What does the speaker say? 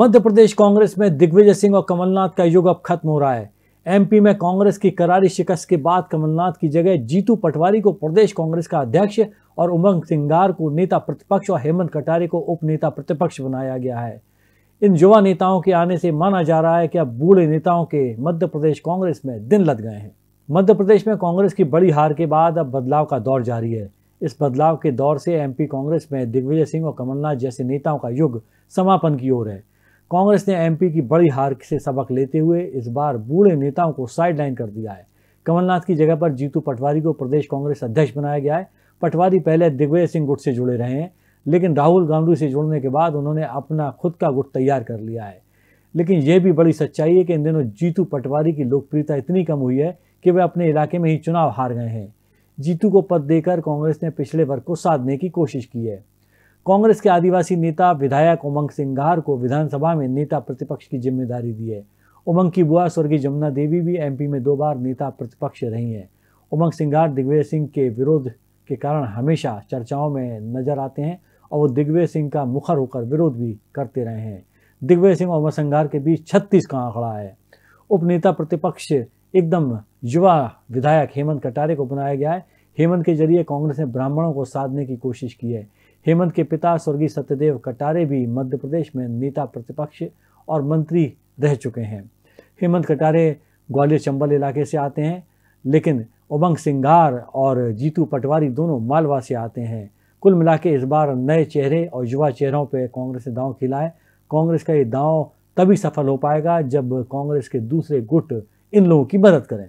मध्य प्रदेश कांग्रेस में दिग्विजय सिंह और कमलनाथ का युग अब खत्म हो रहा है एमपी में कांग्रेस की करारी शिकस्त के बाद कमलनाथ की जगह जीतू पटवारी को प्रदेश कांग्रेस का अध्यक्ष और उमंग सिंगार को नेता प्रतिपक्ष और हेमंत कटारे को उपनेता प्रतिपक्ष बनाया गया है इन युवा नेताओं के आने से माना जा रहा है कि अब बूढ़े नेताओं के मध्य प्रदेश कांग्रेस में दिन लग गए हैं मध्य प्रदेश में कांग्रेस की बड़ी हार के बाद अब बदलाव का दौर जारी है इस बदलाव के दौर से एमपी कांग्रेस में दिग्विजय सिंह और कमलनाथ जैसे नेताओं का युग समापन की ओर है कांग्रेस ने एमपी की बड़ी हार से सबक लेते हुए इस बार बूढ़े नेताओं को साइडलाइन कर दिया है कमलनाथ की जगह पर जीतू पटवारी को प्रदेश कांग्रेस अध्यक्ष बनाया गया है पटवारी पहले दिग्विजय सिंह गुट से जुड़े रहे हैं लेकिन राहुल गांधी से जुड़ने के बाद उन्होंने अपना खुद का गुट तैयार कर लिया है लेकिन यह भी बड़ी सच्चाई है कि इन दिनों जीतू पटवारी की लोकप्रियता इतनी कम हुई है कि वे अपने इलाके में ही चुनाव हार गए हैं जीतू को पद देकर कांग्रेस ने पिछले वर्ग को साधने की कोशिश की है कांग्रेस के आदिवासी नेता विधायक उमंग सिंघार को विधानसभा में नेता प्रतिपक्ष की जिम्मेदारी दी है उमंग की बुआ स्वर्गीय जमुना देवी भी एमपी में दो बार नेता प्रतिपक्ष रही हैं उमंग सिंघार दिग्विजय सिंह के विरोध के कारण हमेशा चर्चाओं में नजर आते हैं और वो दिग्विजय सिंह का मुखर होकर विरोध भी करते रहे हैं दिग्विजय सिंह और उमंग सिंघार के बीच छत्तीस का आंकड़ा है उपनेता प्रतिपक्ष एकदम युवा विधायक हेमंत कटारे को बनाया गया है हेमंत के जरिए कांग्रेस ने ब्राह्मणों को साधने की कोशिश की है हेमंत के पिता स्वर्गीय सत्यदेव कटारे भी मध्य प्रदेश में नेता प्रतिपक्ष और मंत्री रह चुके हैं हेमंत कटारे ग्वालियर चंबल इलाके से आते हैं लेकिन उमंग सिंगार और जीतू पटवारी दोनों मालवा से आते हैं कुल मिला इस बार नए चेहरे और युवा चेहरों पर कांग्रेस ने दाव खिलाए कांग्रेस का ये दाव तभी सफल हो पाएगा जब कांग्रेस के दूसरे गुट इन लोगों की मदद करें